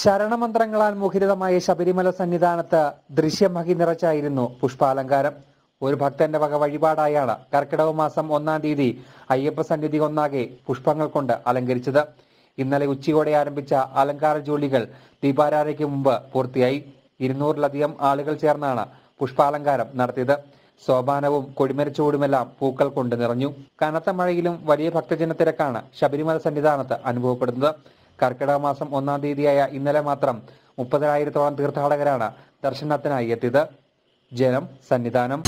ശരണമന്ത്രങ്ങളാൽ മുഖരിതമായ ശബരിമല സന്നിധാനത്ത് ദൃശ്യമഹി നിറച്ചായിരുന്നു പുഷ്പാലങ്കാരം ഒരു ഭക്തന്റെ വക വഴിപാടായാണ് കർക്കിടക മാസം ഒന്നാം തീയതി അയ്യപ്പ സന്നിധി ഒന്നാകെ പുഷ്പങ്ങൾ കൊണ്ട് അലങ്കരിച്ചത് ഇന്നലെ ഉച്ചയോടെ ആരംഭിച്ച അലങ്കാര ജോലികൾ ദീപാരാധയ്ക്ക് മുമ്പ് പൂർത്തിയായി ഇരുന്നൂറിലധികം ആളുകൾ ചേർന്നാണ് പുഷ്പാലങ്കാരം നടത്തിയത് സോപാനവും കൊടിമരച്ചോടുമെല്ലാം പൂക്കൾ കൊണ്ട് നിറഞ്ഞു കനത്ത മഴയിലും വലിയ ഭക്തജനത്തിരക്കാണ് ശബരിമല സന്നിധാനത്ത് അനുഭവപ്പെടുന്നത് കർക്കിടക മാസം ഒന്നാം തീയതിയായ ഇന്നലെ മാത്രം മുപ്പതിനായിരത്തോളം തീർത്ഥാടകരാണ് ദർശനത്തിനായി എത്തിയത് ജനം സന്നിധാനം